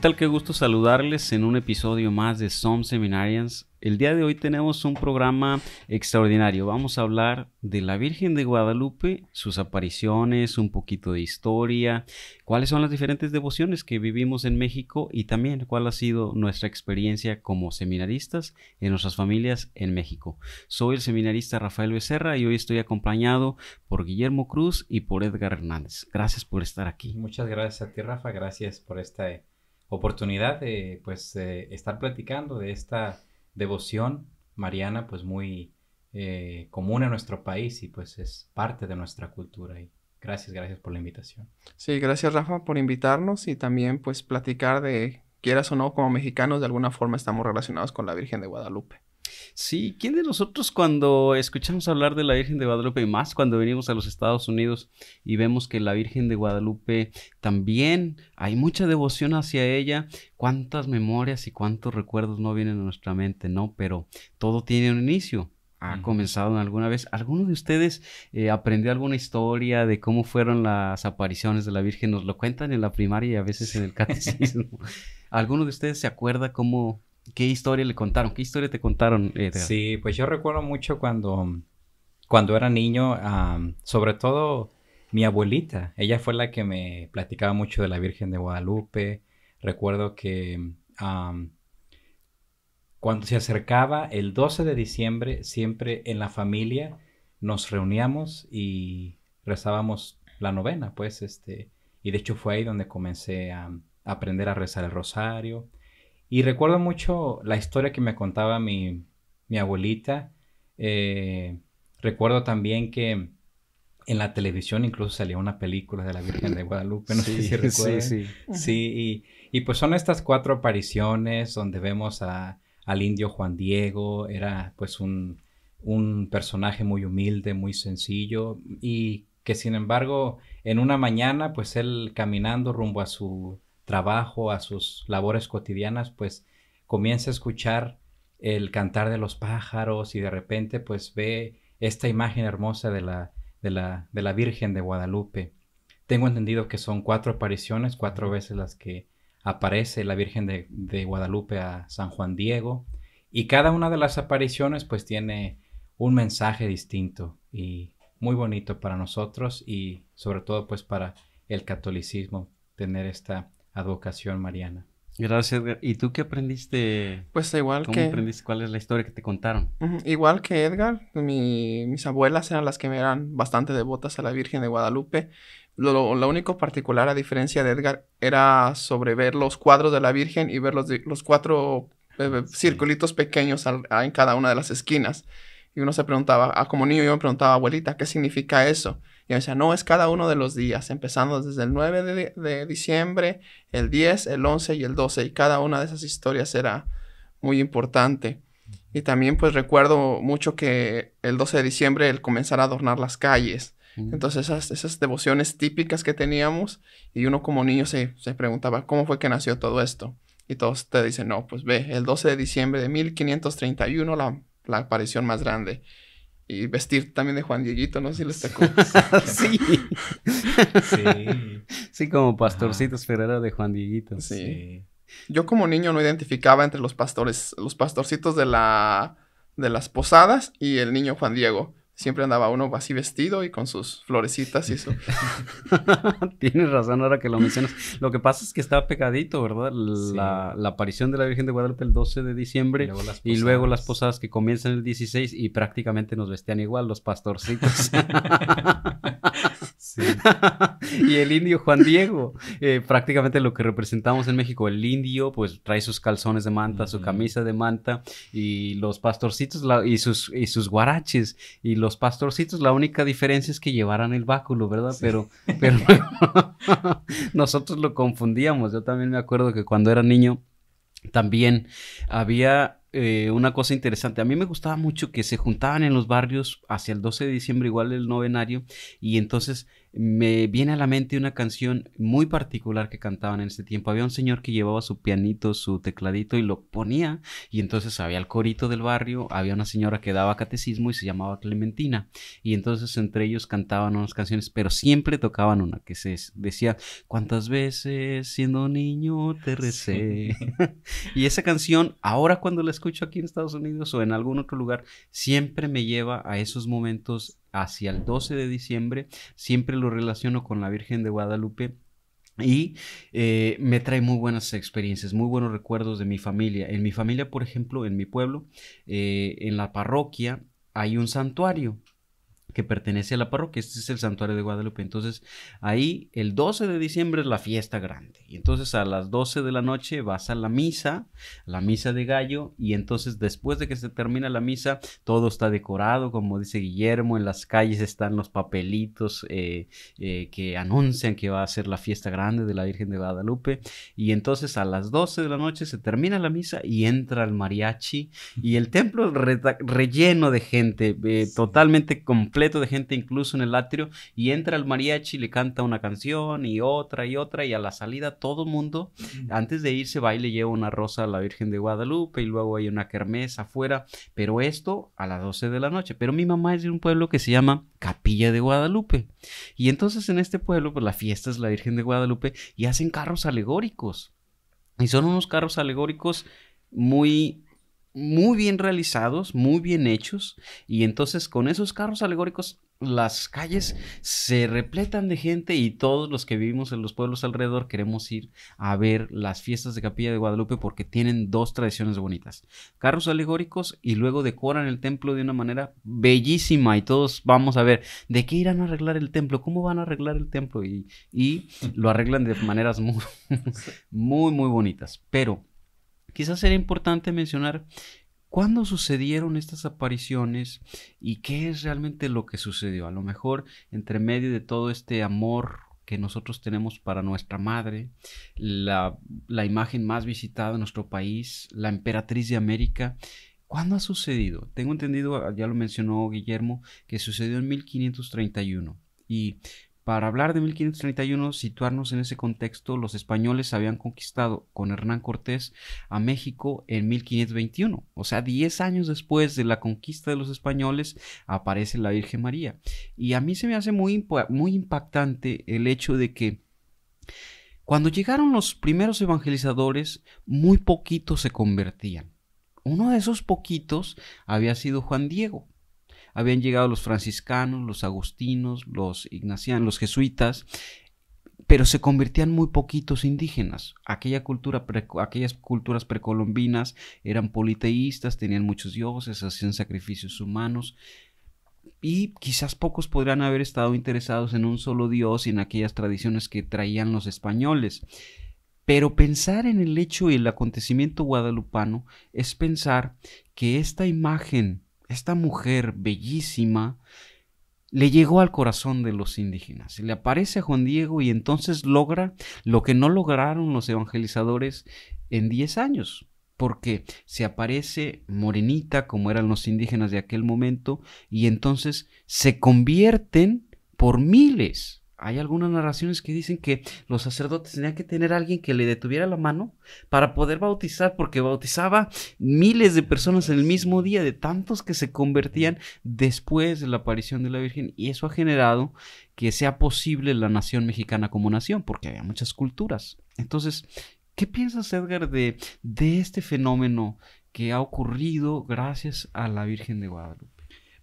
tal? Qué gusto saludarles en un episodio más de Some Seminarians. El día de hoy tenemos un programa extraordinario. Vamos a hablar de la Virgen de Guadalupe, sus apariciones, un poquito de historia, cuáles son las diferentes devociones que vivimos en México y también cuál ha sido nuestra experiencia como seminaristas en nuestras familias en México. Soy el seminarista Rafael Becerra y hoy estoy acompañado por Guillermo Cruz y por Edgar Hernández. Gracias por estar aquí. Muchas gracias a ti, Rafa. Gracias por esta oportunidad de pues eh, estar platicando de esta devoción mariana pues muy eh, común en nuestro país y pues es parte de nuestra cultura y gracias, gracias por la invitación. Sí, gracias Rafa por invitarnos y también pues platicar de, quieras o no, como mexicanos de alguna forma estamos relacionados con la Virgen de Guadalupe. Sí, ¿quién de nosotros cuando escuchamos hablar de la Virgen de Guadalupe y más cuando venimos a los Estados Unidos y vemos que la Virgen de Guadalupe también hay mucha devoción hacia ella, cuántas memorias y cuántos recuerdos no vienen a nuestra mente, ¿no? Pero todo tiene un inicio. ¿Ha comenzado alguna vez? ¿Alguno de ustedes eh, aprendió alguna historia de cómo fueron las apariciones de la Virgen? Nos lo cuentan en la primaria y a veces en el catecismo. ¿Alguno de ustedes se acuerda cómo, ¿Qué historia le contaron? ¿Qué historia te contaron? sí, pues yo recuerdo mucho cuando, cuando era niño, sobre todo mi abuelita, ella fue la que me platicaba mucho de la Virgen de Guadalupe. Recuerdo que cuando se acercaba el 12 de diciembre, siempre en la familia nos reuníamos y rezábamos la novena, pues, este, y de hecho fue ahí donde comencé a aprender a rezar el rosario y recuerdo mucho la historia que me contaba mi, abuelita. Eh, recuerdo también que en la televisión incluso salía una película de la Virgen de Guadalupe, no sé si recuerdo. Sí, sí. sí y, pues son estas cuatro apariciones donde vemos al indio Juan Diego, era pues un personaje muy humilde, muy sencillo y que sin embargo en una mañana pues él caminando rumbo a su trabajo, a sus labores cotidianas, pues comienza a escuchar el cantar de los pájaros y de repente pues ve esta imagen hermosa de la, de la, Virgen de Guadalupe. Tengo entendido que son cuatro apariciones, cuatro veces las que aparece la Virgen de, de Guadalupe a San Juan Diego y cada una de las apariciones pues tiene un mensaje distinto y muy bonito para nosotros y sobre todo pues para el catolicismo tener esta advocación mariana. Gracias, Edgar. ¿Y tú qué aprendiste? Pues igual que... aprendiste? ¿Cuál es la historia que te contaron? Igual que Edgar, mis abuelas eran las que me eran bastante devotas a la Virgen de Guadalupe. Lo, único particular, a diferencia de Edgar, era sobre ver los cuadros de la Virgen y ver los, cuatro eh, ah, circulitos pequeños en cada una de las esquinas. Y uno se preguntaba, a ah, como niño yo me preguntaba, abuelita, ¿qué significa eso? Y me decía, no, es cada uno de los días, empezando desde el 9 de, de diciembre, el 10, el 11 y el 12. Y cada una de esas historias era muy importante. Y también pues recuerdo mucho que el 12 de diciembre el comenzar a adornar las calles. Entonces esas, esas devociones típicas que teníamos y uno como niño se, se, preguntaba, ¿cómo fue que nació todo esto? Y todos te dicen, no, pues ve, el 12 de diciembre de 1531 la, la aparición más grande. Y vestir también de Juan Dieguito, ¿no? si les tocó. sí. sí. Sí, como pastorcitos Ferrero de Juan Dieguito. Yo como niño no identificaba entre los pastores, los pastorcitos de la de las posadas y el niño Juan Diego siempre andaba uno así vestido y con sus florecitas y eso. Tienes razón ahora que lo mencionas. Lo que pasa es que estaba pegadito, ¿verdad? La, aparición de la Virgen de Guadalupe el 12 de diciembre y luego, las posadas, y luego las posadas que comienzan el 16 y prácticamente nos vestían igual los pastorcitos. Sí. y el indio Juan Diego, eh, prácticamente lo que representamos en México, el indio pues trae sus calzones de manta, su camisa de manta y los pastorcitos y, sus, y sus guaraches y los pastorcitos, la única diferencia es que llevaran el báculo, ¿verdad? Pero, pero nosotros lo confundíamos, yo también me acuerdo que cuando era niño también había eh, una cosa interesante. A mí me gustaba mucho que se juntaban en los barrios hacia el 12 de diciembre, igual el novenario, y entonces me viene a la mente una canción muy particular que cantaban en ese tiempo. Había un señor que llevaba su pianito, su tecladito y lo ponía y entonces había el corito del barrio, había una señora que daba catecismo y se llamaba Clementina y entonces entre ellos cantaban unas canciones, pero siempre tocaban una que se decía, ¿cuántas veces siendo niño te recé? y esa canción, ahora cuando la escucho aquí en Estados Unidos o en algún otro lugar, siempre me lleva a esos momentos hacia el 12 de diciembre, siempre lo relaciono con la Virgen de Guadalupe y eh, me trae muy buenas experiencias, muy buenos recuerdos de mi familia. En mi familia, por ejemplo, en mi pueblo, eh, en la parroquia, hay un santuario que pertenece a la parroquia. Este es el santuario de Guadalupe. Entonces, ahí el 12 de diciembre es la fiesta grande. Y entonces a las 12 de la noche vas a la misa, la misa de gallo, y entonces después de que se termina la misa, todo está decorado, como dice Guillermo, en las calles están los papelitos eh, eh, que anuncian que va a ser la fiesta grande de la Virgen de Guadalupe. Y entonces a las 12 de la noche se termina la misa y entra el mariachi y el templo relleno de gente, eh, totalmente completo de gente incluso en el atrio y entra el mariachi, le canta una canción y otra y otra y a la salida todo mundo, antes de irse va y le lleva una rosa a la Virgen de Guadalupe y luego hay una kermés afuera, pero esto a las 12 de la noche. Pero mi mamá es de un pueblo que se llama Capilla de Guadalupe y entonces en este pueblo pues la fiesta es la Virgen de Guadalupe y hacen carros alegóricos y son unos carros alegóricos muy muy bien realizados, muy bien hechos. Y entonces con esos carros alegóricos las calles se repletan de gente y todos los que vivimos en los pueblos alrededor queremos ir a ver las fiestas de Capilla de Guadalupe porque tienen dos tradiciones bonitas. Carros alegóricos y luego decoran el templo de una manera bellísima y todos vamos a ver de qué irán a arreglar el templo, cómo van a arreglar el templo y, lo arreglan de maneras muy, muy, muy bonitas. Pero Quizás sería importante mencionar cuándo sucedieron estas apariciones y qué es realmente lo que sucedió. A lo mejor entre medio de todo este amor que nosotros tenemos para nuestra madre, la, la imagen más visitada en nuestro país, la emperatriz de América, ¿Cuándo ha sucedido? Tengo entendido, ya lo mencionó Guillermo, que sucedió en 1531. Y para hablar de 1531, situarnos en ese contexto, los españoles habían conquistado con Hernán Cortés a México en 1521. O sea, 10 años después de la conquista de los españoles aparece la Virgen María. Y a mí se me hace muy, muy impactante el hecho de que cuando llegaron los primeros evangelizadores, muy poquitos se convertían. Uno de esos poquitos había sido Juan Diego habían llegado los franciscanos, los agustinos, los ignacianos, los jesuitas, pero se convertían muy poquitos indígenas. Aquella cultura aquellas culturas precolombinas eran politeístas, tenían muchos dioses, hacían sacrificios humanos. Y quizás pocos podrían haber estado interesados en un solo dios y en aquellas tradiciones que traían los españoles. Pero pensar en el hecho y el acontecimiento guadalupano es pensar que esta imagen esta mujer bellísima le llegó al corazón de los indígenas. Le aparece a Juan Diego y entonces logra lo que no lograron los evangelizadores en 10 años, porque se aparece morenita como eran los indígenas de aquel momento y entonces se convierten por miles hay algunas narraciones que dicen que los sacerdotes tenían que tener a alguien que le detuviera la mano para poder bautizar, porque bautizaba miles de personas en el mismo día, de tantos que se convertían después de la aparición de la Virgen, y eso ha generado que sea posible la nación mexicana como nación, porque había muchas culturas. Entonces, ¿qué piensas, Edgar, de, de este fenómeno que ha ocurrido gracias a la Virgen de Guadalupe?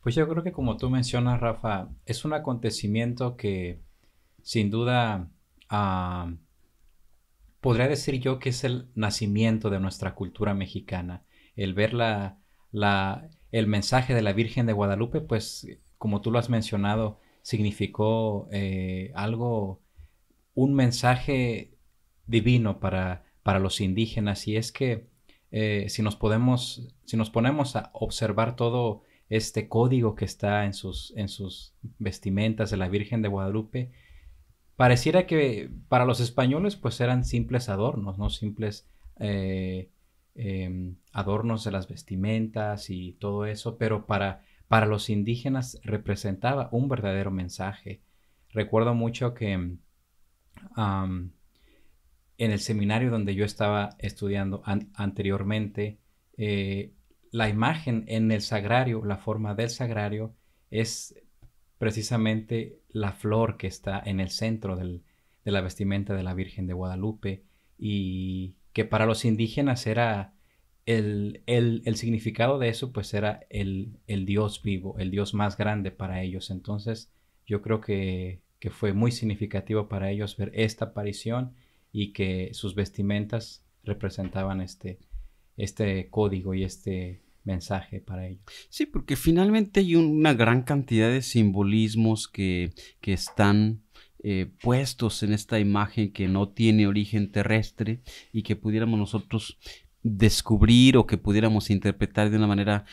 Pues yo creo que como tú mencionas, Rafa, es un acontecimiento que sin duda ah, podría decir yo que es el nacimiento de nuestra cultura mexicana. El ver el mensaje de la Virgen de Guadalupe, pues como tú lo has mencionado, significó eh, algo, un mensaje divino para, los indígenas. Y es que eh, si, nos podemos, si nos ponemos a observar todo este código que está en sus vestimentas de la Virgen de Guadalupe, pareciera que para los españoles pues eran simples adornos, ¿no? Simples eh, em, adornos de las vestimentas y todo eso, pero para, para los indígenas representaba un verdadero mensaje. Recuerdo mucho que en el seminario donde yo estaba estudiando anteriormente, eh, la imagen en el sagrario, la forma del sagrario, es precisamente la flor que está en el centro de la vestimenta de la Virgen de Guadalupe y que para los indígenas era el, significado de eso pues era el, Dios vivo, el Dios más grande para ellos. Entonces yo creo que, que fue muy significativo para ellos ver esta aparición y que sus vestimentas representaban este, este código y este, mensaje para ellos. Sí, porque finalmente hay una gran cantidad de simbolismos que, que están eh, puestos en esta imagen que no tiene origen terrestre y que pudiéramos nosotros descubrir o que pudiéramos interpretar de una manera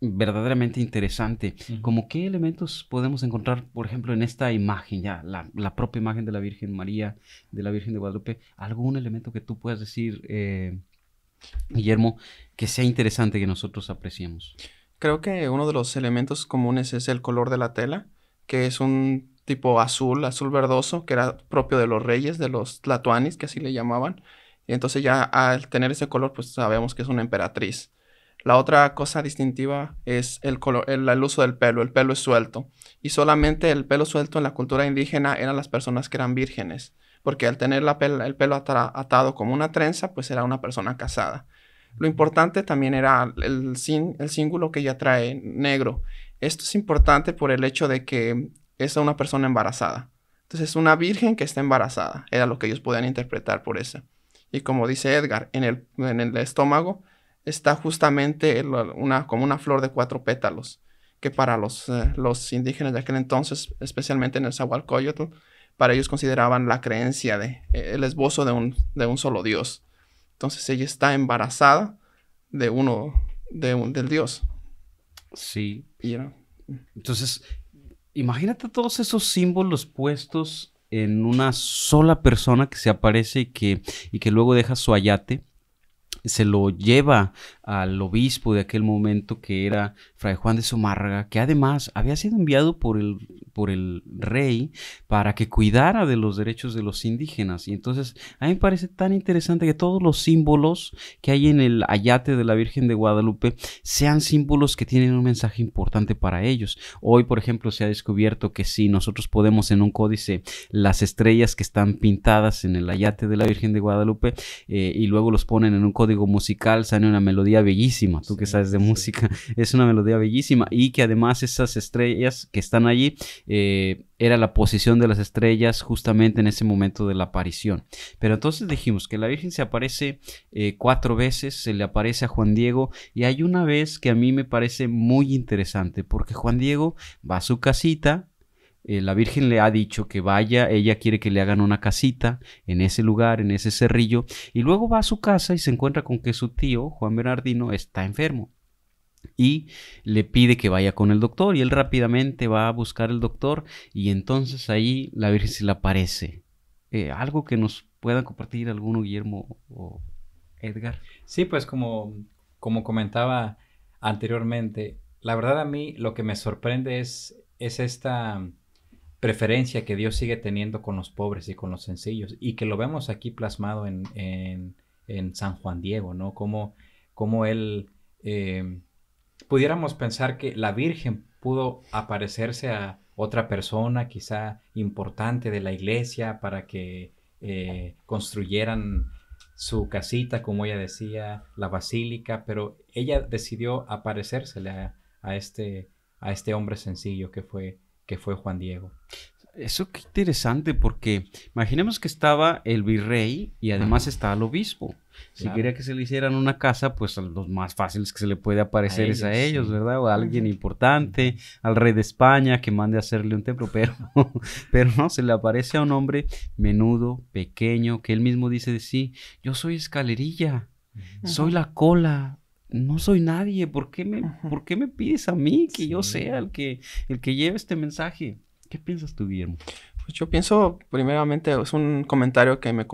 verdaderamente interesante. Como qué elementos podemos encontrar, por ejemplo, en esta imagen, ya la, la, propia imagen de la Virgen María, de la Virgen de Guadalupe, algún elemento que tú puedas decir, eh, Guillermo, que sea interesante que nosotros apreciemos? Creo que uno de los elementos comunes es el color de la tela, que es un tipo azul, azul verdoso, que era propio de los reyes, de los tlatoanis, que así le llamaban. Y entonces ya al tener ese color, pues sabemos que es una emperatriz. La otra cosa distintiva es el, color, el, uso del pelo. El pelo es suelto. Y solamente el pelo suelto en la cultura indígena eran las personas que eran vírgenes porque al tener la el pelo atado como una trenza, pues era una persona casada. Lo importante también era el, símbolo que ella trae negro. Esto es importante por el hecho de que es una persona embarazada. Entonces, una virgen que está embarazada era lo que ellos podían interpretar por eso. Y como dice Edgar, en el, estómago está justamente una, como una flor de cuatro pétalos, que para los, eh, los indígenas de aquel entonces, especialmente en el Zahualcoyotl, para ellos consideraban la creencia de eh, el esbozo de un, de un solo Dios. Entonces ella está embarazada de uno, de del Dios. Sí. Mm. Entonces, imagínate todos esos símbolos puestos en una sola persona que se aparece y que, y que luego deja su ayate se lo lleva al obispo de aquel momento que era Fray Juan de Zumárraga que además había sido enviado por el, por el rey para que cuidara de los derechos de los indígenas. Y entonces a mí me parece tan interesante que todos los símbolos que hay en el ayate de la Virgen de Guadalupe sean símbolos que tienen un mensaje importante para ellos. Hoy, por ejemplo, se ha descubierto que si nosotros podemos en un códice las estrellas que están pintadas en el ayate de la Virgen de Guadalupe eh, y luego los ponen en un código musical sale una melodía bellísima, tú que sabes de música, es una melodía bellísima y que además esas estrellas que están allí eh, era la posición de las estrellas justamente en ese momento de la aparición. Pero entonces dijimos que la Virgen se aparece eh, cuatro veces, se le aparece a Juan Diego y hay una vez que a mí me parece muy interesante porque Juan Diego va a su casita, eh, la Virgen le ha dicho que vaya, ella quiere que le hagan una casita en ese lugar, en ese cerrillo, y luego va a su casa y se encuentra con que su tío, Juan Bernardino, está enfermo. Y le pide que vaya con el doctor y él rápidamente va a buscar el doctor y entonces ahí la Virgen se le aparece. Eh, algo que nos puedan compartir alguno, Guillermo o Edgar. Sí, pues como, como comentaba anteriormente, la verdad a mí lo que me sorprende es, es esta preferencia que Dios sigue teniendo con los pobres y con los sencillos, y que lo vemos aquí plasmado en, en, San Juan Diego, ¿no? Como, como él, eh, pudiéramos pensar que la Virgen pudo aparecerse a otra persona quizá importante de la iglesia para que eh, construyeran su casita, como ella decía, la basílica, pero ella decidió aparecérsele a, a este, a este hombre sencillo que fue que fue Juan Diego. Eso qué interesante, porque imaginemos que estaba el virrey y además estaba el obispo. Si quería que se le hicieran una casa, pues los más fáciles que se le puede aparecer es a ellos, ¿verdad? O a alguien importante, al rey de España que mande a hacerle un templo, pero, pero no, se le aparece a un hombre menudo, pequeño, que él mismo dice de sí, yo soy escalerilla, soy la cola, no soy nadie, ¿por qué me, ¿por me pides a mí que yo sea el que, el que lleve este mensaje? ¿Qué piensas tú, Guillermo? Pues yo pienso, primeramente, es un comentario que, me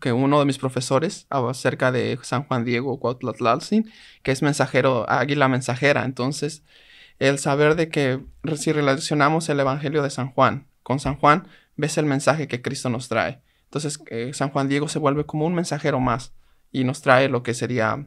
que uno de mis profesores acerca de San Juan Diego Cuautlatlalcin, que es mensajero, águila mensajera. Entonces, el saber de que si relacionamos el Evangelio de San Juan con San Juan, ves el mensaje que Cristo nos trae. Entonces, eh, San Juan Diego se vuelve como un mensajero más y nos trae lo que sería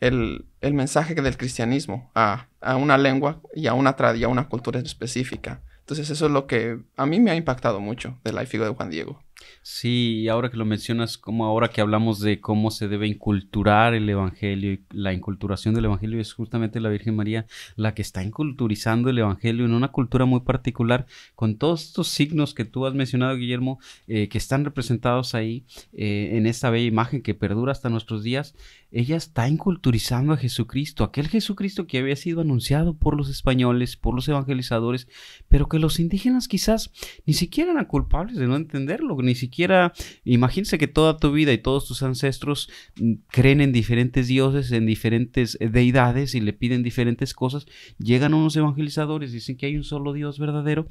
el, mensaje del cristianismo a, una lengua y a una, y a una cultura específica. Entonces eso es lo que a mí me ha impactado mucho de la figura de Juan Diego. Sí, ahora que lo mencionas, como ahora que hablamos de cómo se debe inculturar el Evangelio, y la inculturación del Evangelio es justamente la Virgen María la que está inculturizando el Evangelio en una cultura muy particular, con todos estos signos que tú has mencionado, Guillermo, eh, que están representados ahí eh, en esta bella imagen que perdura hasta nuestros días ella está inculturizando a Jesucristo, aquel Jesucristo que había sido anunciado por los españoles, por los evangelizadores, pero que los indígenas quizás ni siquiera eran culpables de no entenderlo, ni siquiera, imagínense que toda tu vida y todos tus ancestros mm, creen en diferentes dioses, en diferentes eh, deidades y le piden diferentes cosas, llegan unos evangelizadores, dicen que hay un solo Dios verdadero,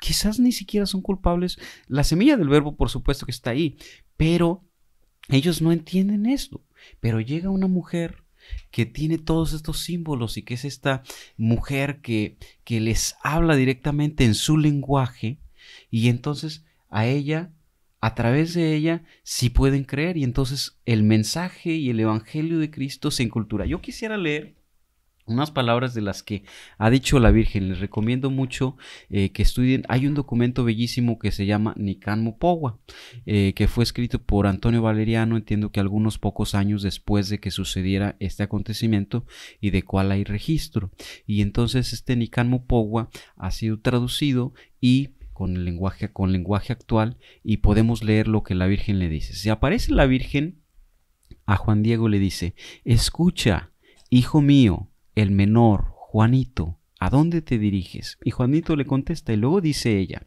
quizás ni siquiera son culpables, la semilla del verbo por supuesto que está ahí, pero ellos no entienden esto. Pero llega una mujer que tiene todos estos símbolos y que es esta mujer que, que les habla directamente en su lenguaje y entonces a ella, a través de ella, sí pueden creer y entonces el mensaje y el Evangelio de Cristo se encultura. Yo quisiera leer unas palabras de las que ha dicho la Virgen, les recomiendo mucho eh, que estudien. Hay un documento bellísimo que se llama Nican eh, que fue escrito por Antonio Valeriano, entiendo que algunos pocos años después de que sucediera este acontecimiento y de cual hay registro. Y entonces este Nican ha sido traducido y con el lenguaje, con lenguaje actual y podemos leer lo que la Virgen le dice. Si aparece la Virgen, a Juan Diego le dice, escucha, hijo mío, el menor, Juanito, ¿a dónde te diriges? Y Juanito le contesta y luego dice ella,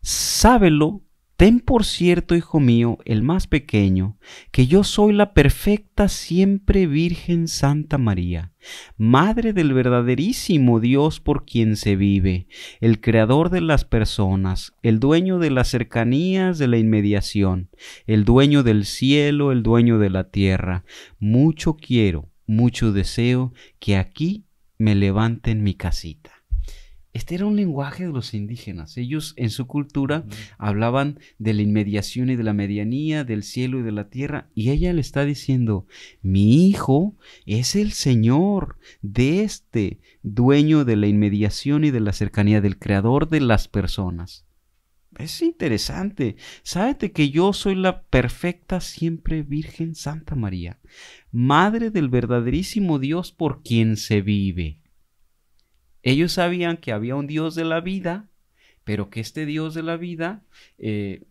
sábelo, ten por cierto, hijo mío, el más pequeño, que yo soy la perfecta siempre Virgen Santa María, Madre del verdaderísimo Dios por quien se vive, el creador de las personas, el dueño de las cercanías de la inmediación, el dueño del cielo, el dueño de la tierra. Mucho quiero mucho deseo que aquí me levanten mi casita. Este era un lenguaje de los indígenas. Ellos en su cultura hablaban de la inmediación y de la medianía, del cielo y de la tierra. Y ella le está diciendo, mi hijo es el Señor de este, dueño de la inmediación y de la cercanía del creador de las personas. Es interesante. Sábete que yo soy la perfecta siempre Virgen Santa María madre del verdaderísimo Dios por quien se vive. Ellos sabían que había un Dios de la vida, pero que este Dios de la vida, eh,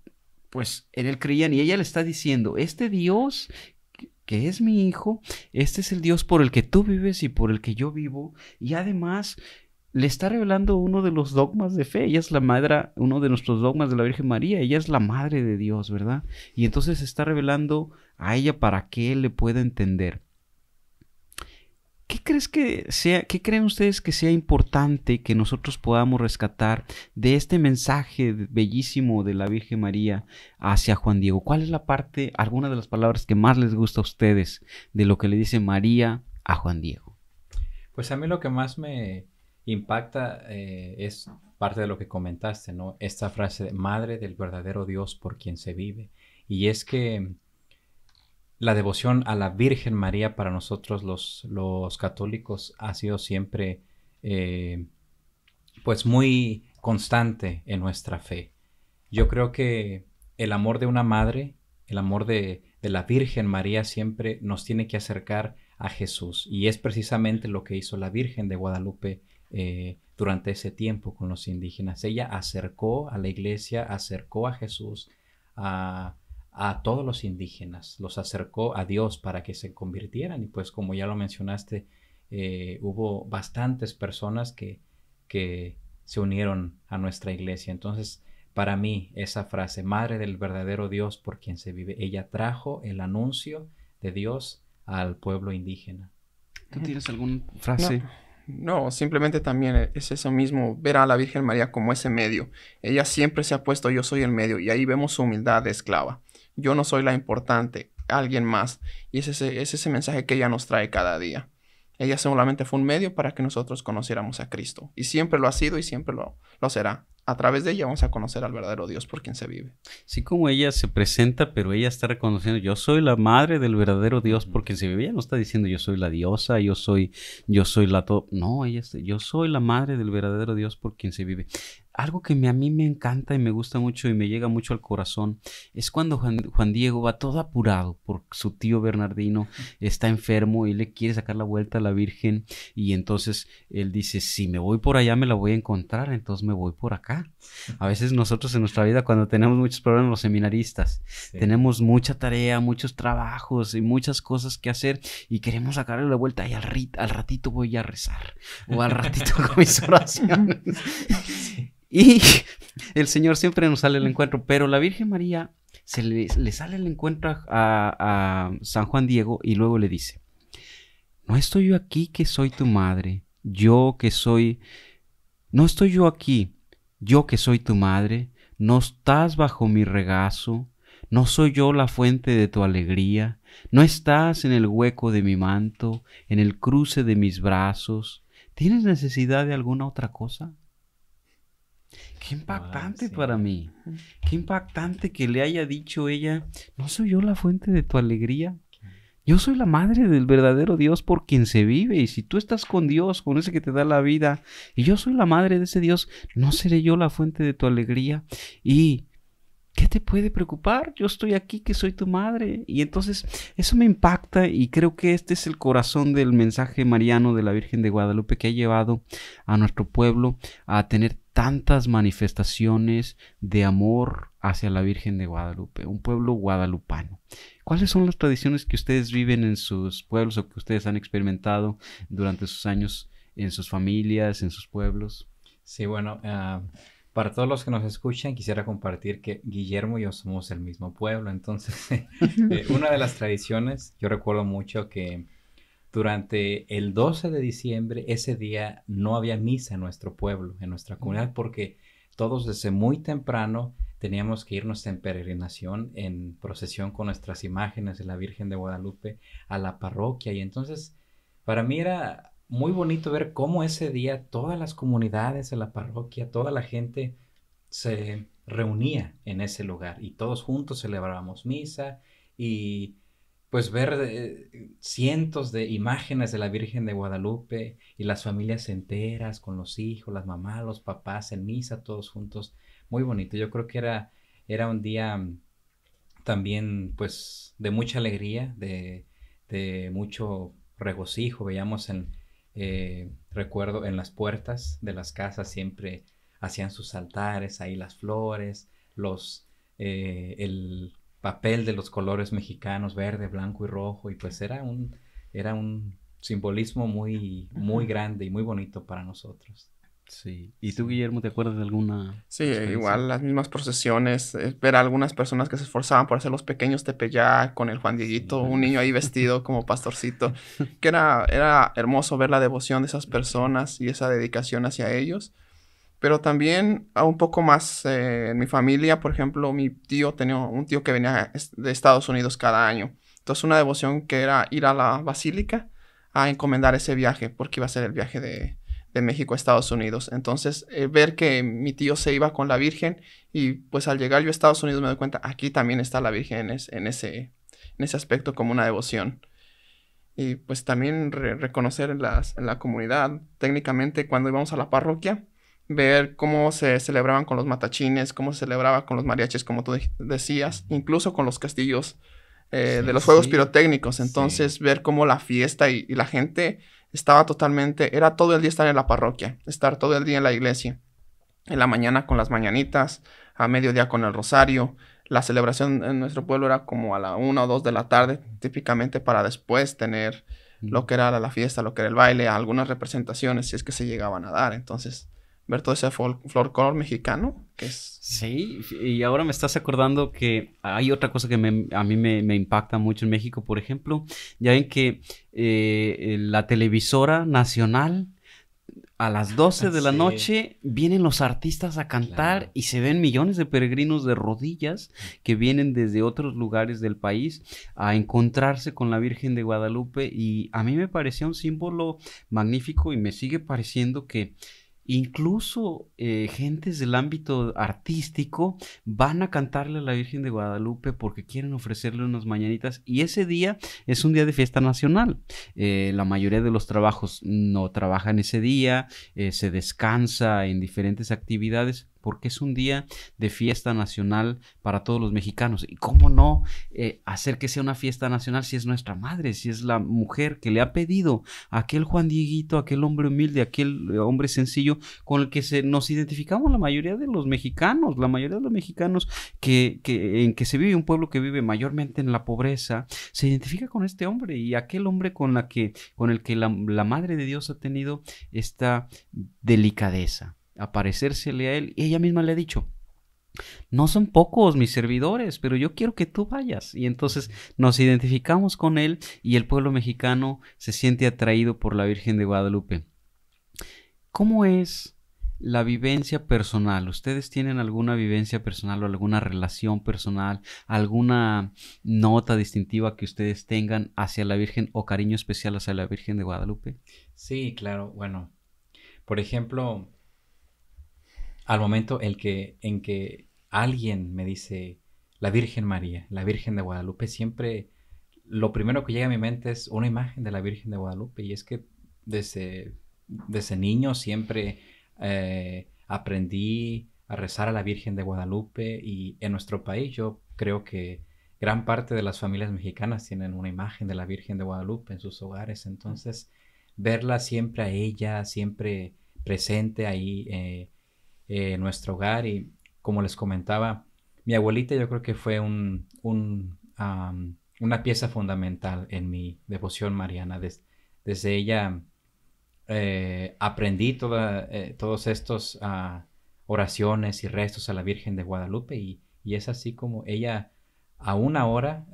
pues en él creían y ella le está diciendo, este Dios que es mi hijo, este es el Dios por el que tú vives y por el que yo vivo, y además le está revelando uno de los dogmas de fe. Ella es la madre, uno de nuestros dogmas de la Virgen María. Ella es la madre de Dios, ¿verdad? Y entonces está revelando a ella para que él le pueda entender. ¿Qué crees que sea, qué creen ustedes que sea importante que nosotros podamos rescatar de este mensaje bellísimo de la Virgen María hacia Juan Diego? ¿Cuál es la parte, alguna de las palabras que más les gusta a ustedes de lo que le dice María a Juan Diego? Pues a mí lo que más me, impacta eh, es parte de lo que comentaste, ¿no? Esta frase, madre del verdadero Dios por quien se vive. Y es que la devoción a la Virgen María para nosotros los, católicos ha sido siempre eh, pues muy constante en nuestra fe. Yo creo que el amor de una madre, el amor de la Virgen María siempre nos tiene que acercar a Jesús. Y es precisamente lo que hizo la Virgen de Guadalupe eh, durante ese tiempo con los indígenas. Ella acercó a la iglesia, acercó a Jesús, a, todos los indígenas, los acercó a Dios para que se convirtieran. Y pues como ya lo mencionaste, eh, hubo bastantes personas que, que se unieron a nuestra iglesia. Entonces, para mí, esa frase, Madre del verdadero Dios por quien se vive, ella trajo el anuncio de Dios al pueblo indígena. ¿Tú tienes alguna frase? No, simplemente también es eso mismo, ver a la Virgen María como ese medio. Ella siempre se ha puesto yo soy el medio y ahí vemos su humildad de esclava. Yo no soy la importante, alguien más. Y ese, es ese mensaje que ella nos trae cada día. Ella solamente fue un medio para que nosotros conociéramos a Cristo. Y siempre lo ha sido y siempre lo, lo será a través de ella vamos a conocer al verdadero Dios por quien se vive. Sí, como ella se presenta, pero ella está reconociendo, yo soy la madre del verdadero Dios por quien se vive. Ella no está diciendo, yo soy la diosa, yo soy, yo soy la todo. No, ella yo soy la madre del verdadero Dios por quien se vive. Algo que a mí me encanta y me gusta mucho y me llega mucho al corazón es cuando Juan, Diego va todo apurado por su tío Bernardino, está enfermo y le quiere sacar la vuelta a la Virgen y entonces él dice, si me voy por allá me la voy a encontrar, entonces me voy por acá. A veces nosotros en nuestra vida cuando tenemos muchos problemas, los seminaristas, tenemos mucha tarea, muchos trabajos y muchas cosas que hacer y queremos sacarle la vuelta y al, al ratito voy a rezar o al ratito con mis oraciones. Y el Señor siempre nos sale al encuentro, pero la Virgen María se le, sale al encuentro a, a, San Juan Diego y luego le dice, no estoy yo aquí que soy tu madre, yo que soy, no estoy yo aquí, yo que soy tu madre, no estás bajo mi regazo, no soy yo la fuente de tu alegría, no estás en el hueco de mi manto, en el cruce de mis brazos, ¿tienes necesidad de alguna otra cosa? Qué impactante para mí. Qué impactante que le haya dicho ella, no soy yo la fuente de tu alegría. Yo soy la madre del verdadero Dios por quien se vive. Y si tú estás con Dios, con ese que te da la vida, y yo soy la madre de ese Dios, no seré yo la fuente de tu alegría. Y ¿qué te puede preocupar? Yo estoy aquí, que soy tu madre. Y entonces eso me impacta y creo que este es el corazón del mensaje mariano de la Virgen de Guadalupe que ha llevado a nuestro pueblo a tener tantas manifestaciones de amor hacia la Virgen de Guadalupe, un pueblo guadalupano. ¿Cuáles son las tradiciones que ustedes viven en sus pueblos o que ustedes han experimentado durante sus años en sus familias, en sus pueblos? Sí, bueno, ah, para todos los que nos escuchan, quisiera compartir que Guillermo y yo somos el mismo pueblo. Entonces, eh, una de las tradiciones, yo recuerdo mucho que durante el 12 de diciembre, ese día no había misa en nuestro pueblo, en nuestra comunidad, porque todos desde muy temprano teníamos que irnos en peregrinación, en procesión con nuestras imágenes de la Virgen de Guadalupe a la parroquia. Y entonces, para mí era muy bonito ver cómo ese día todas las comunidades de la parroquia, toda la gente se reunía en ese lugar y todos juntos celebrábamos misa y pues ver eh, cientos de imágenes de la Virgen de Guadalupe y las familias enteras con los hijos, las mamás, los papás en misa, todos juntos, muy bonito. Yo creo que era, era un día también pues de mucha alegría, de, de mucho regocijo. Veíamos en, eh, recuerdo, en las puertas de las casas siempre hacían sus altares, ahí las flores, los, eh, el papel de los colores mexicanos, verde, blanco y rojo, y pues era un, era un simbolismo muy, muy grande y muy bonito para nosotros. Sí. ¿Y tú, Guillermo, te acuerdas de alguna? Sí, igual las mismas procesiones, eh, ver a algunas personas que se esforzaban por hacer los pequeños tepeyac con el Juan Dieguito, un niño ahí vestido como pastorcito, que era, era hermoso ver la devoción de esas personas y esa dedicación hacia ellos. Pero también un poco más eh, en mi familia, por ejemplo, mi tío tenía un tío que venía de Estados Unidos cada año. Entonces una devoción que era ir a la basílica a encomendar ese viaje, porque iba a ser el viaje de, de México a Estados Unidos. Entonces, eh, ver que mi tío se iba con la Virgen y pues al llegar yo a Estados Unidos me doy cuenta, aquí también está la Virgen en, ese, en ese aspecto como una devoción. Y pues también reconocer en la comunidad, técnicamente cuando íbamos a la parroquia, ver cómo se celebraban con los matachines, cómo se celebraba con los mariachis, como tú decías, incluso con los castillos eh, de los juegos pirotécnicos. Entonces, ver cómo la fiesta y, la gente estaba totalmente, era todo el día estar en la parroquia, estar todo el día en la iglesia, en la mañana con las mañanitas, a mediodía con el rosario. La celebración en nuestro pueblo era como a la una o dos de la tarde, típicamente para después tener lo mm. que era la fiesta, lo que era el baile, algunas representaciones, si es que se llegaban a dar. Entonces, ver todo ese folclore color mexicano. Que es... Sí, y ahora me estás acordando que hay otra cosa que a mí me, impacta mucho en México, por ejemplo, ya ven que eh, la televisora nacional a las 12 de la noche vienen los artistas a cantar y se ven millones de peregrinos de rodillas que vienen desde otros lugares del país a encontrarse con la Virgen de Guadalupe y a mí me parecía un símbolo magnífico y me sigue pareciendo que Incluso eh, gentes del ámbito artístico van a cantarle a la Virgen de Guadalupe porque quieren ofrecerle unas mañanitas y ese día es un día de fiesta nacional. Eh, la mayoría de los trabajos no trabajan ese día, eh, se descansa en diferentes actividades, porque es un día de fiesta nacional para todos los mexicanos. ¿Y cómo no eh, hacer que sea una fiesta nacional si es nuestra madre, si es la mujer que le ha pedido a aquel Juan Dieguito, aquel hombre humilde, aquel eh, hombre sencillo con el que se, nos identificamos la mayoría de los mexicanos, la mayoría de los mexicanos que, en que se vive un pueblo que vive mayormente en la pobreza, se identifica con este hombre y aquel hombre con, la que, con el que la madre de Dios ha tenido esta delicadeza aparecérsele a él. Y ella misma le ha dicho, no son pocos mis servidores, pero yo quiero que tú vayas. Y entonces nos identificamos con él y el pueblo mexicano se siente atraído por la Virgen de Guadalupe. ¿Cómo es la vivencia personal? ¿Ustedes tienen alguna vivencia personal o alguna relación personal, alguna nota distintiva que ustedes tengan hacia la Virgen o cariño especial hacia la Virgen de Guadalupe? Sí, claro. Bueno, por ejemplo, al momento en que, en que alguien me dice la Virgen María, la Virgen de Guadalupe, siempre lo primero que llega a mi mente es una imagen de la Virgen de Guadalupe. Y es que desde, niño siempre eh, aprendí a rezar a la Virgen de Guadalupe y en nuestro país yo creo que gran parte de las familias mexicanas tienen una imagen de la Virgen de Guadalupe en sus hogares. Entonces, verla siempre a ella, siempre presente ahí eh, eh, nuestro hogar y como les comentaba, mi abuelita yo creo que fue un, una pieza fundamental en mi devoción mariana. desde ella eh, aprendí todas, estas eh, todos estos ah, oraciones y restos a la Virgen de Guadalupe y, y es así como ella aún ahora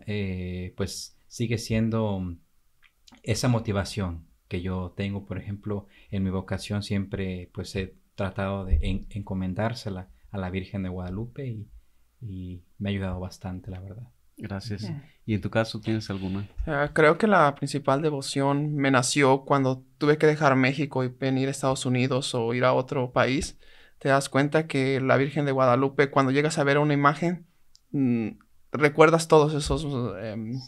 pues sigue siendo esa motivación que yo tengo, por ejemplo, en mi vocación siempre pues he tratado de encomendársela a la Virgen de Guadalupe y, me ha ayudado bastante, la verdad. Gracias. ¿Y en tu caso tienes alguna? Ah, creo que la principal devoción me nació cuando tuve que dejar México y venir a Estados Unidos o ir a otro país. Te das cuenta que la Virgen de Guadalupe, cuando llegas a ver una imagen, mm, recuerdas todos esos, em,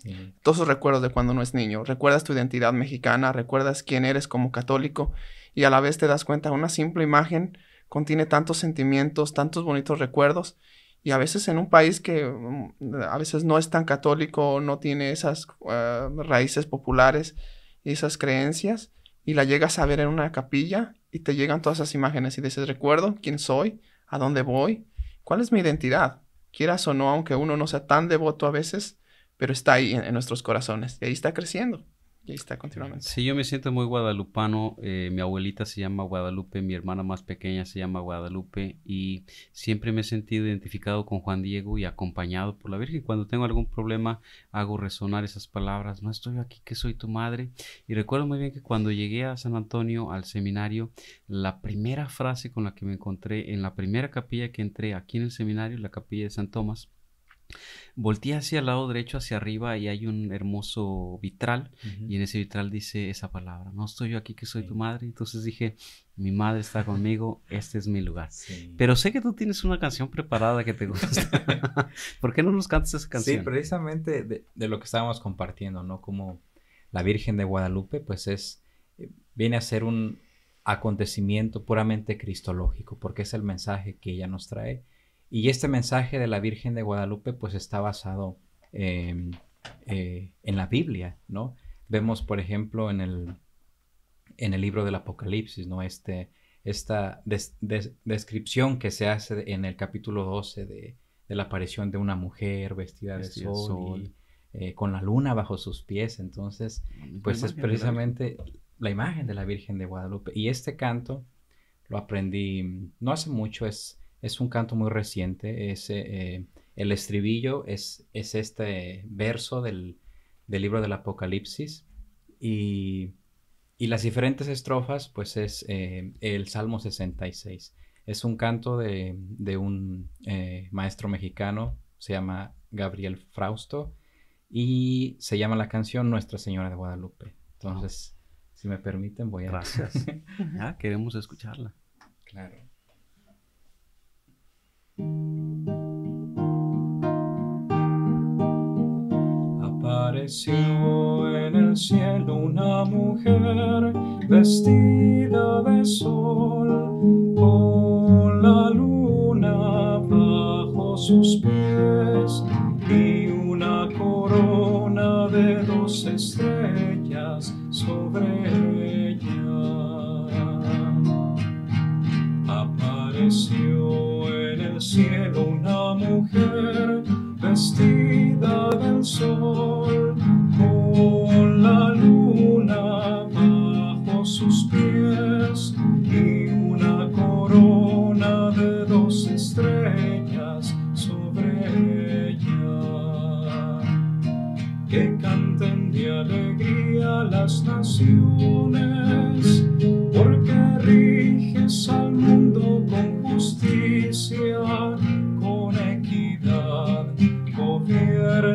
todos esos recuerdos de cuando no es niño, recuerdas tu identidad mexicana, recuerdas quién eres como católico y a la vez te das cuenta, una simple imagen contiene tantos sentimientos, tantos bonitos recuerdos y a veces en un país que mm, a veces no es tan católico, no tiene esas eh, raíces populares y esas creencias y la llegas a ver en una capilla y te llegan todas esas imágenes y dices, recuerdo quién soy, a dónde voy, cuál es mi identidad, quieras o no, aunque uno no sea tan devoto a veces, pero está ahí en nuestros corazones y ahí está creciendo. Y ahí está continuamente. Sí, yo me siento muy guadalupano. Eh, mi abuelita se llama Guadalupe, mi hermana más pequeña se llama Guadalupe y siempre me he sentido identificado con Juan Diego y acompañado por la Virgen. Cuando tengo algún problema hago resonar esas palabras. No estoy aquí, que soy tu madre. Y recuerdo muy bien que cuando llegué a San Antonio al seminario, la primera frase con la que me encontré en la primera capilla que entré aquí en el seminario, la capilla de San Tomás, Volteé hacia el lado derecho, hacia arriba, y hay un hermoso vitral, y en ese vitral dice esa palabra, no estoy yo aquí que soy tu madre, entonces dije, mi madre está conmigo, este es mi lugar. Pero sé que tú tienes una canción preparada que te gusta. ¿Por qué no nos cantas esa canción? Sí, precisamente de, de, lo que estábamos compartiendo, ¿no? Como la Virgen de Guadalupe, pues es, eh, viene a ser un acontecimiento puramente cristológico, porque es el mensaje que ella nos trae y este mensaje de la Virgen de Guadalupe pues está basado em, eh, en la Biblia, ¿no? Vemos, por ejemplo, en el, en el libro del Apocalipsis, ¿no? Este, esta descripción que se hace en el capítulo 12 de, la aparición de una mujer vestida, de sol, eh, con la luna bajo sus pies. Entonces, pues es precisamente la imagen de la Virgen de Guadalupe. Y este canto lo aprendí mm, no hace mucho, es es un canto muy reciente. Eh, el estribillo es, este verso del, libro del Apocalipsis. Y, las diferentes estrofas, pues es eh, el Salmo 66. Es un canto de, un eh, maestro mexicano, se llama Gabriel Frausto, y se llama la canción Nuestra Señora de Guadalupe. Entonces, si me permiten, voy a... Gracias. ya, queremos escucharla. Claro. Apareció en el cielo una mujer vestida de sol.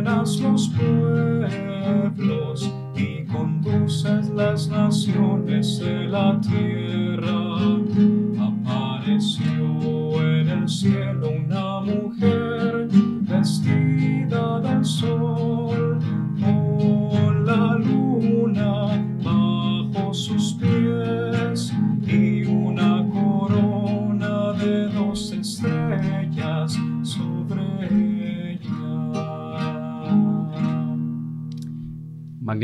los pueblos y conduces las naciones de la tierra.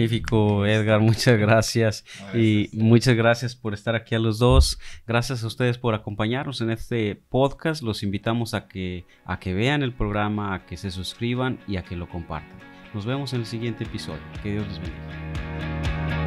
magnífico, Edgar. Muchas gracias. Y muchas gracias por estar aquí a los dos. Gracias a ustedes por acompañarnos en este podcast. Los invitamos a que, a que vean el programa, a que se suscriban y a que lo compartan. Nos vemos en el siguiente episodio. Que Dios les bendiga.